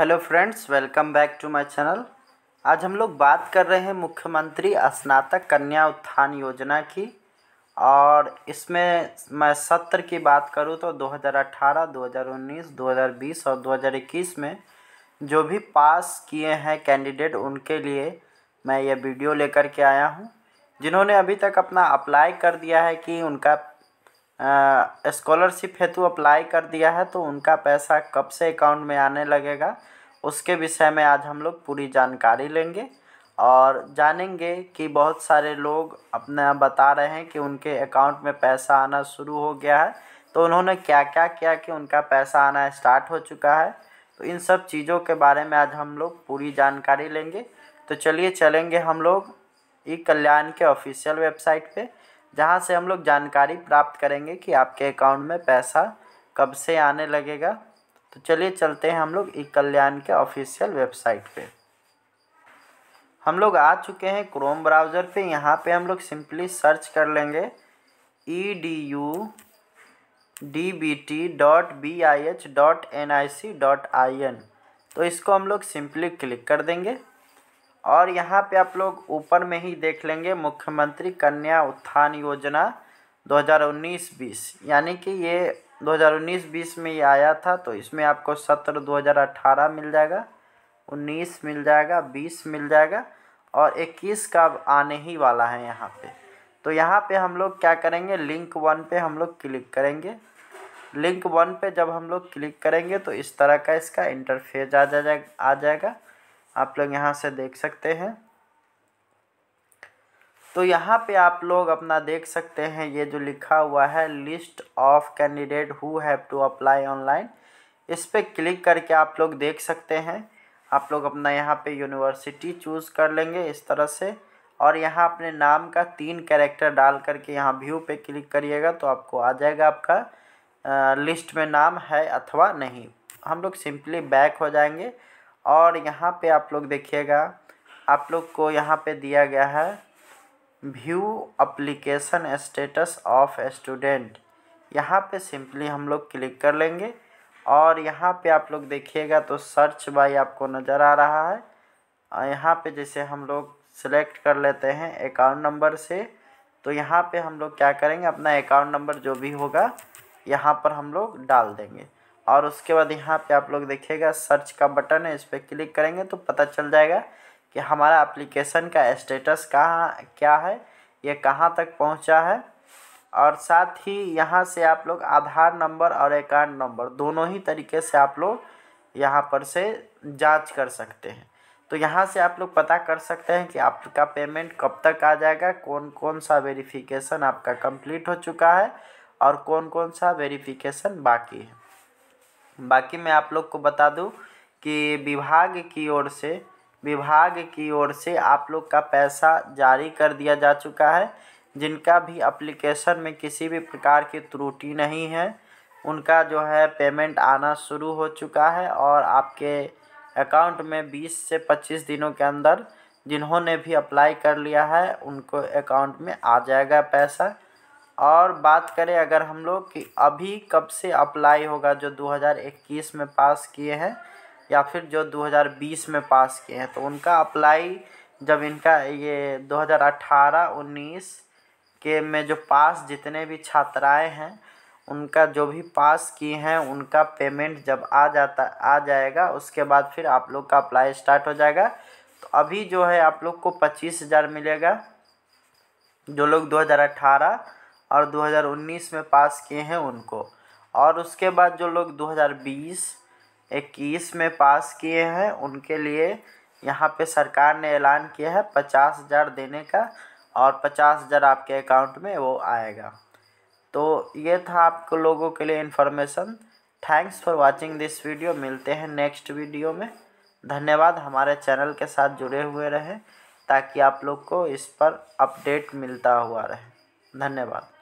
hello friends welcome back to my channel आज हम लोग बात कर रहे हैं मुख्यमंत्री स्नातक कन्या उत्थान योजना की और इसमें मैं सत्र की बात करूं तो 2018, 2019, 2020 और 2021 में जो भी पास किए हैं कैंडिडेट उनके लिए मैं ये वीडियो लेकर के आया हूं जिन्होंने अभी तक अपना अप्लाई कर दिया है कि उनका स्कॉलरशिप हेतु अप्लाई कर दिया है तो उनका पैसा कब से अकाउंट में आने लगेगा उसके विषय में आज हम लोग पूरी जानकारी लेंगे और जानेंगे कि बहुत सारे लोग अपना बता रहे हैं कि उनके अकाउंट में पैसा आना शुरू हो गया है तो उन्होंने क्या क्या किया कि उनका पैसा आना स्टार्ट हो चुका है तो इन सब चीज़ों के बारे में आज हम लोग पूरी जानकारी लेंगे तो चलिए चलेंगे हम लोग ई कल्याण के ऑफिशियल वेबसाइट पे जहाँ से हम लोग जानकारी प्राप्त करेंगे कि आपके अकाउंट में पैसा कब से आने लगेगा तो चलिए चलते हैं हम लोग ई कल्याण के ऑफिशियल वेबसाइट पे हम लोग आ चुके हैं क्रोम ब्राउज़र पे यहाँ पे हम लोग सिंपली सर्च कर लेंगे E D U D B T dot B I H dot N I C dot I N तो इसको हम लोग सिंपली क्लिक कर देंगे और यहाँ पे आप लोग ऊपर में ही देख लेंगे मुख्यमंत्री कन्या उत्थान योजना 2019-20 यानी कि ये 2019-20 में ये आया था तो इसमें आपको सत्र 2018 मिल जाएगा 19 मिल जाएगा 20 मिल जाएगा और 21 का अब आने ही वाला है यहाँ पे तो यहाँ पे हम लोग क्या करेंगे लिंक वन पे हम लोग क्लिक करेंगे लिंक वन पे जब हम लोग क्लिक करेंगे तो इस तरह का इसका इंटरफेस आ जाएगा आ जाएगा आप लोग यहाँ से देख सकते हैं तो यहाँ पे आप लोग अपना देख सकते हैं ये जो लिखा हुआ है list of candidate who have to apply online इस पर क्लिक करके आप लोग देख सकते हैं आप लोग अपना यहाँ पे यूनिवर्सिटी चूज़ कर लेंगे इस तरह से और यहाँ अपने नाम का तीन कैरेक्टर डाल करके यहाँ व्यू पे क्लिक करिएगा तो आपको आ जाएगा आपका लिस्ट में नाम है अथवा नहीं हम लोग सिंपली बैक हो जाएंगे और यहाँ पे आप लोग देखिएगा आप लोग को यहाँ पे दिया गया है view application status of student यहाँ पे सिंपली हम लोग क्लिक कर लेंगे और यहाँ पे आप लोग देखिएगा तो सर्च बाई आपको नज़र आ रहा है और यहाँ पे जैसे हम लोग सेलेक्ट कर लेते हैं अकाउंट नंबर से तो यहाँ पे हम लोग क्या करेंगे अपना अकाउंट नंबर जो भी होगा यहाँ पर हम लोग डाल देंगे और उसके बाद यहाँ पे आप लोग देखिएगा सर्च का बटन है इस पर क्लिक करेंगे तो पता चल जाएगा कि हमारा एप्लीकेशन का स्टेटस कहाँ क्या है ये कहाँ तक पहुँचा है और साथ ही यहाँ से आप लोग आधार नंबर और अकाउंट नंबर दोनों ही तरीके से आप लोग यहाँ पर से जांच कर सकते हैं तो यहाँ से आप लोग पता कर सकते हैं कि आपका पेमेंट कब तक आ जाएगा कौन कौन सा वेरिफिकेशन आपका कंप्लीट हो चुका है और कौन कौन सा वेरिफिकेशन बाकी है बाकी मैं आप लोग को बता दूं कि विभाग की ओर से विभाग की ओर से आप लोग का पैसा जारी कर दिया जा चुका है जिनका भी अप्लीकेशन में किसी भी प्रकार की त्रुटि नहीं है उनका जो है पेमेंट आना शुरू हो चुका है और आपके अकाउंट में 20 से 25 दिनों के अंदर जिन्होंने भी अप्लाई कर लिया है उनको अकाउंट में आ जाएगा पैसा और बात करें अगर हम लोग कि अभी कब से अप्लाई होगा जो 2021 में पास किए हैं या फिर जो 2020 में पास किए हैं तो उनका अप्लाई जब इनका ये 2018-19 के में जो पास जितने भी छात्राएं हैं उनका जो भी पास किए हैं उनका पेमेंट जब आ जाता आ जाएगा उसके बाद फिर आप लोग का अप्लाई स्टार्ट हो जाएगा तो अभी जो है आप लोग को पच्चीस हज़ार मिलेगा जो लोग दो और 2019 में पास किए हैं उनको और उसके बाद जो लोग 2020 21 में पास किए हैं उनके लिए यहाँ पे सरकार ने ऐलान किया है पचास हज़ार देने का और पचास हज़ार आपके अकाउंट में वो आएगा तो ये था आपको लोगों के लिए information thanks for watching this video मिलते हैं नेक्स्ट वीडियो में धन्यवाद हमारे चैनल के साथ जुड़े हुए रहें ताकि आप लोग को इस पर अपडेट मिलता हुआ रहे धन्यवाद